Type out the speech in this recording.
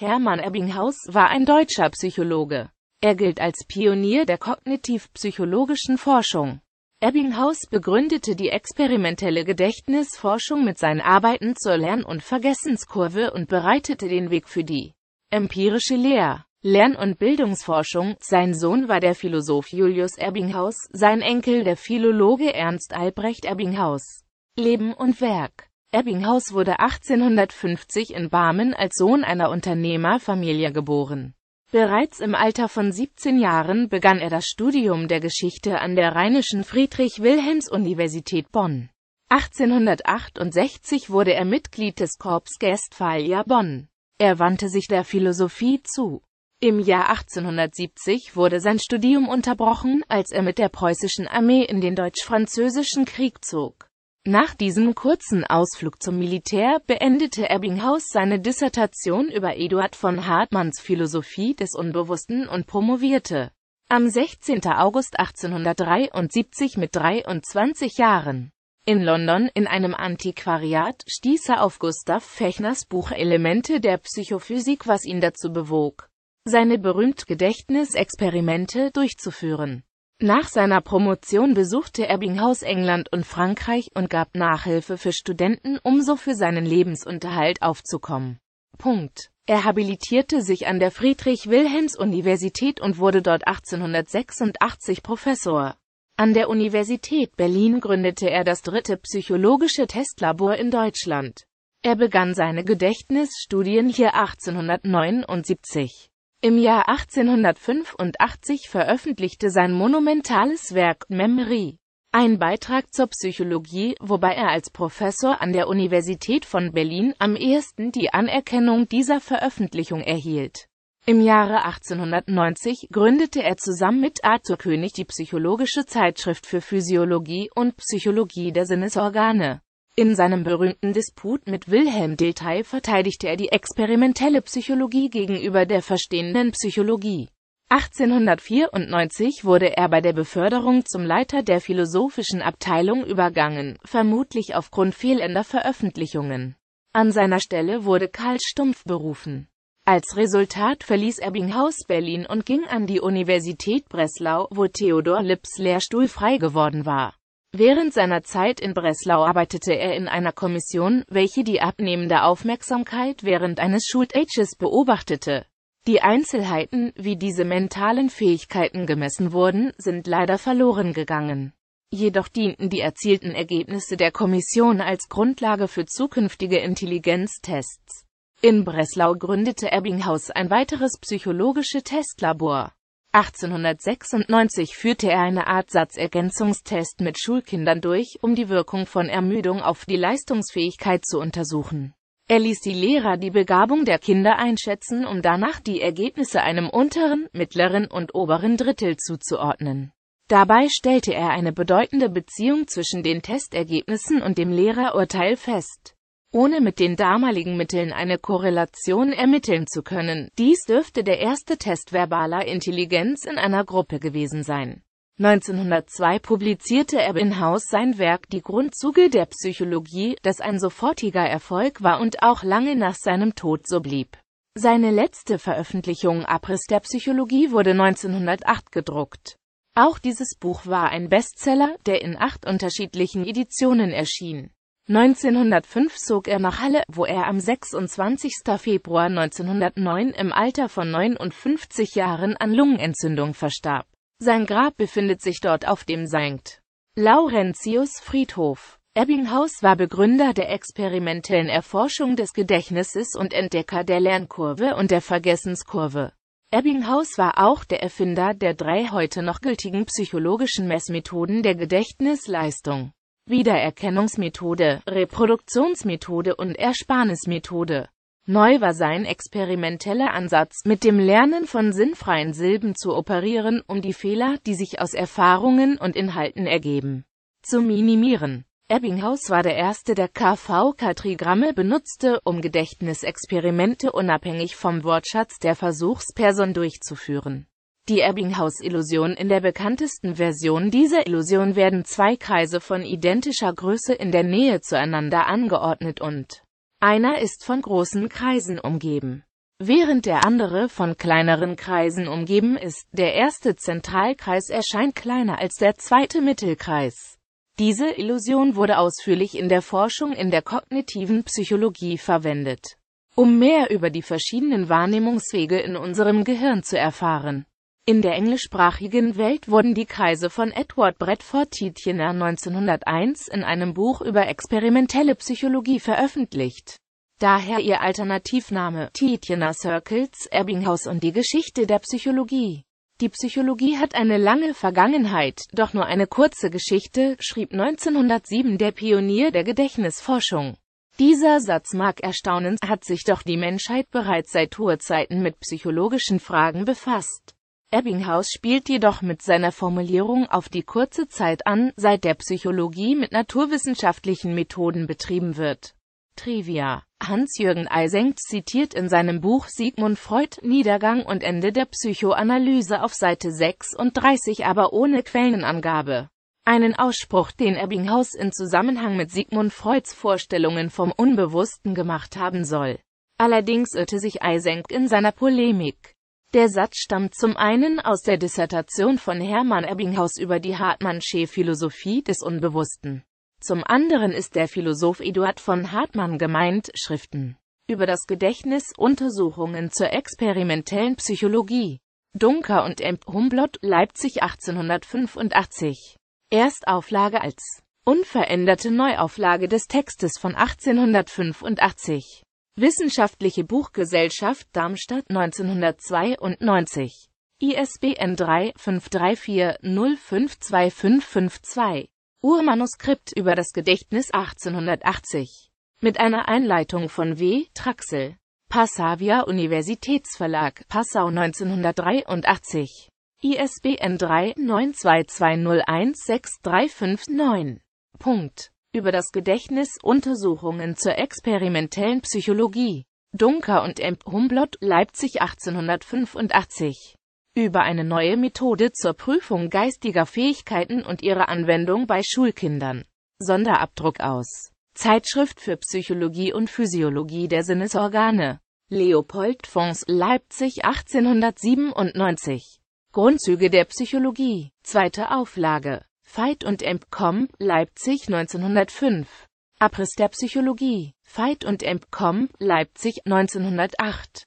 Hermann Ebbinghaus war ein deutscher Psychologe. Er gilt als Pionier der kognitiv-psychologischen Forschung. Ebbinghaus begründete die experimentelle Gedächtnisforschung mit seinen Arbeiten zur Lern- und Vergessenskurve und bereitete den Weg für die empirische Lehr-, Lern- und Bildungsforschung. Sein Sohn war der Philosoph Julius Ebbinghaus, sein Enkel der Philologe Ernst Albrecht Ebbinghaus. Leben und Werk Ebbinghaus wurde 1850 in Barmen als Sohn einer Unternehmerfamilie geboren. Bereits im Alter von 17 Jahren begann er das Studium der Geschichte an der Rheinischen Friedrich-Wilhelms-Universität Bonn. 1868 wurde er Mitglied des Corps Guestphalia Bonn. Er wandte sich der Philosophie zu. Im Jahr 1870 wurde sein Studium unterbrochen, als er mit der preußischen Armee in den Deutsch-Französischen Krieg zog. Nach diesem kurzen Ausflug zum Militär beendete Ebbinghaus seine Dissertation über Eduard von Hartmanns Philosophie des Unbewussten und promovierte am 16. August 1873 mit 23 Jahren. In London, in einem Antiquariat, stieß er auf Gustav Fechners Buch Elemente der Psychophysik, was ihn dazu bewog, seine berühmt Gedächtnisexperimente durchzuführen. Nach seiner Promotion besuchte Ebbinghaus England und Frankreich und gab Nachhilfe für Studenten, um so für seinen Lebensunterhalt aufzukommen. Punkt. Er habilitierte sich an der Friedrich-Wilhelms-Universität und wurde dort 1886 Professor. An der Universität Berlin gründete er das dritte psychologische Testlabor in Deutschland. Er begann seine Gedächtnisstudien hier 1879. Im Jahr 1885 veröffentlichte sein monumentales Werk Memory ein Beitrag zur Psychologie, wobei er als Professor an der Universität von Berlin am ehesten die Anerkennung dieser Veröffentlichung erhielt. Im Jahre 1890 gründete er zusammen mit Arthur König die Psychologische Zeitschrift für Physiologie und Psychologie der Sinnesorgane in seinem berühmten Disput mit Wilhelm Dilthey verteidigte er die experimentelle Psychologie gegenüber der verstehenden Psychologie. 1894 wurde er bei der Beförderung zum Leiter der philosophischen Abteilung übergangen, vermutlich aufgrund fehlender Veröffentlichungen. An seiner Stelle wurde Karl Stumpf berufen. Als Resultat verließ er Binghaus Berlin und ging an die Universität Breslau, wo Theodor Lipps Lehrstuhl frei geworden war. Während seiner Zeit in Breslau arbeitete er in einer Kommission, welche die abnehmende Aufmerksamkeit während eines Schultages beobachtete. Die Einzelheiten, wie diese mentalen Fähigkeiten gemessen wurden, sind leider verloren gegangen. Jedoch dienten die erzielten Ergebnisse der Kommission als Grundlage für zukünftige Intelligenztests. In Breslau gründete Ebbinghaus ein weiteres psychologische Testlabor. 1896 führte er eine Art Satzergänzungstest mit Schulkindern durch, um die Wirkung von Ermüdung auf die Leistungsfähigkeit zu untersuchen. Er ließ die Lehrer die Begabung der Kinder einschätzen, um danach die Ergebnisse einem unteren, mittleren und oberen Drittel zuzuordnen. Dabei stellte er eine bedeutende Beziehung zwischen den Testergebnissen und dem Lehrerurteil fest ohne mit den damaligen Mitteln eine Korrelation ermitteln zu können. Dies dürfte der erste Test verbaler Intelligenz in einer Gruppe gewesen sein. 1902 publizierte er in Haus sein Werk Die Grundzüge der Psychologie, das ein sofortiger Erfolg war und auch lange nach seinem Tod so blieb. Seine letzte Veröffentlichung Abriss der Psychologie wurde 1908 gedruckt. Auch dieses Buch war ein Bestseller, der in acht unterschiedlichen Editionen erschien. 1905 zog er nach Halle, wo er am 26. Februar 1909 im Alter von 59 Jahren an Lungenentzündung verstarb. Sein Grab befindet sich dort auf dem St. Laurentius-Friedhof. Ebbinghaus war Begründer der experimentellen Erforschung des Gedächtnisses und Entdecker der Lernkurve und der Vergessenskurve. Ebbinghaus war auch der Erfinder der drei heute noch gültigen psychologischen Messmethoden der Gedächtnisleistung. Wiedererkennungsmethode, Reproduktionsmethode und Ersparnismethode. Neu war sein experimenteller Ansatz, mit dem Lernen von sinnfreien Silben zu operieren, um die Fehler, die sich aus Erfahrungen und Inhalten ergeben, zu minimieren. Ebbinghaus war der erste, der KV-Katrigramme benutzte, um Gedächtnisexperimente unabhängig vom Wortschatz der Versuchsperson durchzuführen die Ebbinghaus-Illusion in der bekanntesten Version dieser Illusion werden zwei Kreise von identischer Größe in der Nähe zueinander angeordnet und einer ist von großen Kreisen umgeben, während der andere von kleineren Kreisen umgeben ist. Der erste Zentralkreis erscheint kleiner als der zweite Mittelkreis. Diese Illusion wurde ausführlich in der Forschung in der kognitiven Psychologie verwendet, um mehr über die verschiedenen Wahrnehmungswege in unserem Gehirn zu erfahren. In der englischsprachigen Welt wurden die Kreise von Edward Bradford Tietjener 1901 in einem Buch über experimentelle Psychologie veröffentlicht. Daher ihr Alternativname Tietjener Circles, Ebbinghaus und die Geschichte der Psychologie. Die Psychologie hat eine lange Vergangenheit, doch nur eine kurze Geschichte, schrieb 1907 der Pionier der Gedächtnisforschung. Dieser Satz mag erstaunen, hat sich doch die Menschheit bereits seit Urzeiten mit psychologischen Fragen befasst. Ebbinghaus spielt jedoch mit seiner Formulierung auf die kurze Zeit an, seit der Psychologie mit naturwissenschaftlichen Methoden betrieben wird. Trivia Hans-Jürgen Eisenkt zitiert in seinem Buch Sigmund Freud Niedergang und Ende der Psychoanalyse auf Seite 36, aber ohne Quellenangabe. Einen Ausspruch, den Ebbinghaus in Zusammenhang mit Sigmund Freuds Vorstellungen vom Unbewussten gemacht haben soll. Allerdings irrte sich Eisenk in seiner Polemik. Der Satz stammt zum einen aus der Dissertation von Hermann Ebbinghaus über die Hartmannsche Philosophie des Unbewussten. Zum anderen ist der Philosoph Eduard von Hartmann gemeint, Schriften über das Gedächtnis, Untersuchungen zur experimentellen Psychologie. Dunker und M. Humblot, Leipzig 1885. Erstauflage als unveränderte Neuauflage des Textes von 1885. Wissenschaftliche Buchgesellschaft Darmstadt 1992 ISBN 3-534-0525552 Urmanuskript über das Gedächtnis 1880 mit einer Einleitung von W. Traxel Passavia Universitätsverlag Passau 1983 ISBN 3 922016359 Punkt über das Gedächtnis, Untersuchungen zur experimentellen Psychologie. Dunker und M. Humblot, Leipzig 1885. Über eine neue Methode zur Prüfung geistiger Fähigkeiten und ihre Anwendung bei Schulkindern. Sonderabdruck aus. Zeitschrift für Psychologie und Physiologie der Sinnesorgane. Leopold Fons, Leipzig 1897. Grundzüge der Psychologie. Zweite Auflage. Veit und Emp.com, Leipzig 1905. Abriss der Psychologie. Veit und Emp.com, Leipzig 1908.